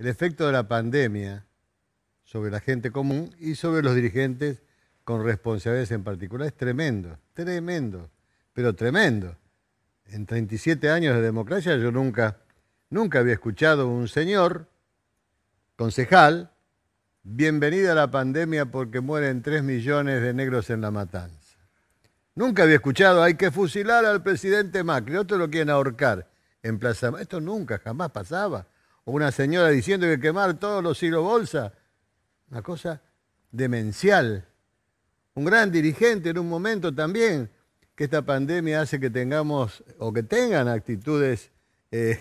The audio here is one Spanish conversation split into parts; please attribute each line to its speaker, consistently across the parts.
Speaker 1: el efecto de la pandemia sobre la gente común y sobre los dirigentes con responsabilidades en particular es tremendo, tremendo, pero tremendo. En 37 años de democracia yo nunca, nunca había escuchado un señor, concejal, bienvenida a la pandemia porque mueren 3 millones de negros en la matanza. Nunca había escuchado, hay que fusilar al presidente Macri, otros lo quieren ahorcar en Plaza Esto nunca, jamás pasaba o una señora diciendo que quemar todos los hilos bolsa. Una cosa demencial. Un gran dirigente en un momento también que esta pandemia hace que tengamos o que tengan actitudes, eh,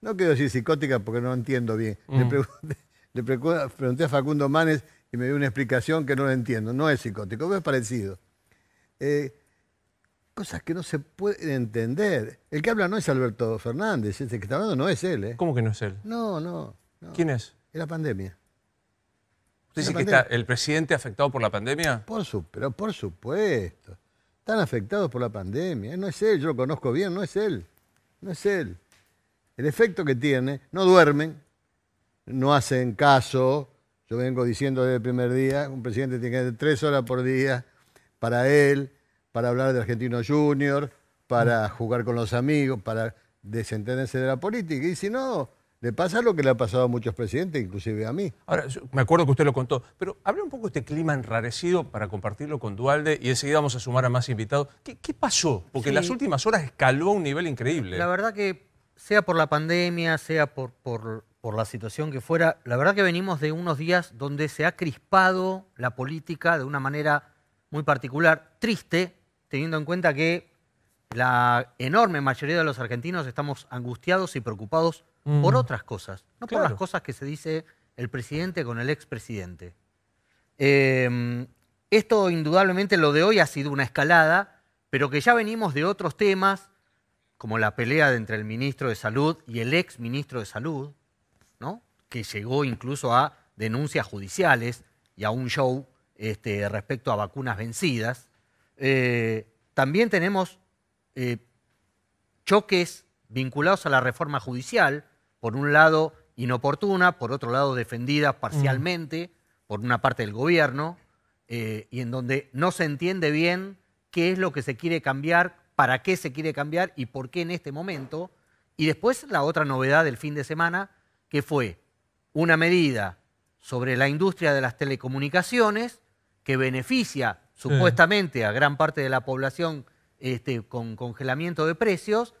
Speaker 1: no quiero decir psicóticas porque no entiendo bien. Le, mm. pregunté, a Facundo Manes y me dio una explicación que no lo entiendo. No es psicótico, es parecido. Eh, cosas que no se pueden entender. El que habla no es Alberto Fernández, El que está hablando no es él. ¿eh? ¿Cómo que no es él?
Speaker 2: No, no.
Speaker 1: ¿Quién es? Es la pandemia. ¿Usted dice que está el
Speaker 2: presidente afectado por la pandemia?
Speaker 1: Por, pero por supuesto. Están afectados por la pandemia. No es él, yo lo conozco bien, no es él. No es él. El efecto que tiene, no duermen, no hacen caso. Yo vengo diciendo desde el primer día, un presidente tiene que tener tres horas por día para él, para hablar de Argentino Junior, para jugar con los amigos, para desentenderse de la política. Y si no, le pasa lo que le ha pasado a muchos presidentes, inclusive a mí.
Speaker 2: Ahora, me acuerdo que usted lo contó, pero hablé un poco de este clima enrarecido para compartirlo con Dualde y enseguida vamos a sumar a más invitados. ¿Qué, pasó? Porque en las últimas horas escaló a un nivel increíble. La
Speaker 3: verdad que, sea por la pandemia, sea por, por la situación que fuera, la verdad que venimos de unos días donde se ha crispado la política de una manera muy particular, triste, teniendo en cuenta que la enorme mayoría de los argentinos estamos angustiados y preocupados mm. por otras cosas, no por las cosas que se dice el presidente con el expresidente. Em, esto indudablemente lo de hoy ha sido una escalada, pero que ya venimos de otros temas, como la pelea entre el ministro de Salud y el ex ministro de Salud, ¿no? que llegó incluso a denuncias judiciales y a un show este, respecto a vacunas vencidas. Eh, también tenemos eh, choques vinculados a la reforma judicial, por un lado inoportuna, por otro lado defendida parcialmente por una parte del gobierno, eh, y en donde no se entiende bien qué es lo que se quiere cambiar, para qué se quiere cambiar y por qué en este momento. Y después la otra novedad del fin de semana, que fue una medida sobre la industria de las telecomunicaciones que beneficia supuestamente a gran parte de la población este, con congelamiento de precios,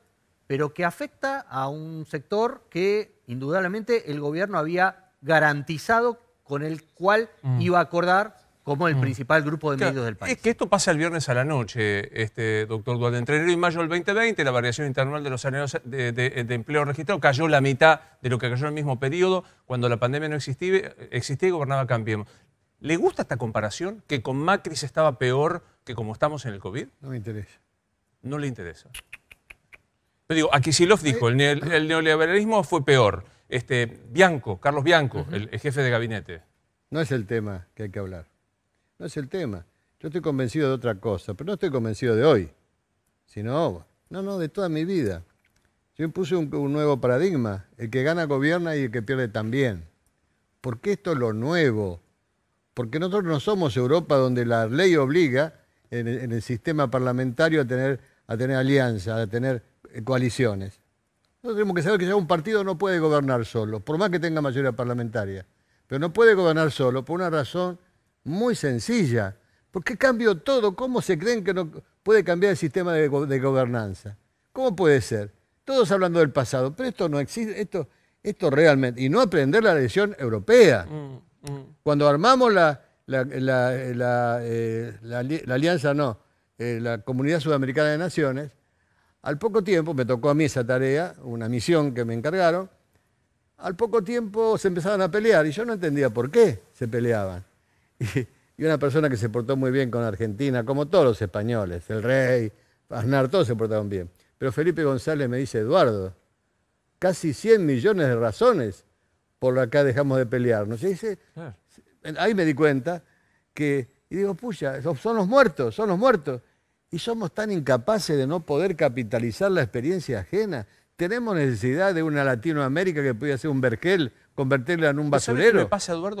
Speaker 3: pero que afecta a un sector que indudablemente el gobierno había garantizado con el cual mm. iba a
Speaker 2: acordar como el mm. principal grupo de medios del país. Es que esto pasa el viernes a la noche, este, doctor Duarte. Entre enero y mayo del 2020, la variación interanual de los salarios de, empleo registrado cayó la mitad de lo que cayó en el mismo periodo, cuando la pandemia no existía, existía y gobernaba Cambiemos. ¿Le gusta esta comparación? ¿Que con Macri se estaba peor que como estamos en el COVID? No me interesa. No le interesa. Pero digo, aquí dijo, el, neoliberalismo fue peor. Este, Bianco, Carlos Bianco, el, jefe de gabinete.
Speaker 1: No es el tema que hay que hablar. No es el tema. Yo estoy convencido de otra cosa, pero no estoy convencido de hoy, sino, no, no, de toda mi vida. Yo impuse un, un nuevo paradigma. El que gana gobierna y el que pierde también. Porque esto es lo nuevo porque nosotros no somos Europa donde la ley obliga en el, sistema parlamentario a tener, a tener alianzas, a tener eh, coaliciones. Nosotros tenemos que saber que ya un partido no puede gobernar solo, por más que tenga mayoría parlamentaria. Pero no puede gobernar solo por una razón muy sencilla. ¿Por qué cambió todo? ¿Cómo se creen que no puede cambiar el sistema de, gobernanza? ¿Cómo puede ser? Todos hablando del pasado, pero esto no existe, esto, esto realmente, y no aprender la lección europea.
Speaker 2: Mm. Mm.
Speaker 1: Cuando armamos la, eh, eh, alianza, no, eh, la Comunidad Sudamericana de Naciones, al poco tiempo, me tocó a mí esa tarea, una misión que me encargaron, al poco tiempo se empezaban a pelear y yo no entendía por qué se peleaban. Y, una persona que se portó muy bien con Argentina, como todos los españoles, el rey, Aznar, todos se portaron bien. Pero Felipe González me dice, Eduardo, casi 100 millones de razones por acá dejamos de pelearnos. Y dice, ahí me di cuenta que, y digo, pucha, son los muertos, son los muertos. Y somos tan incapaces de no poder capitalizar la experiencia ajena. Tenemos necesidad de una Latinoamérica que pudiera ser un vergel, convertirla en un basurero.
Speaker 2: pasa, Eduardo?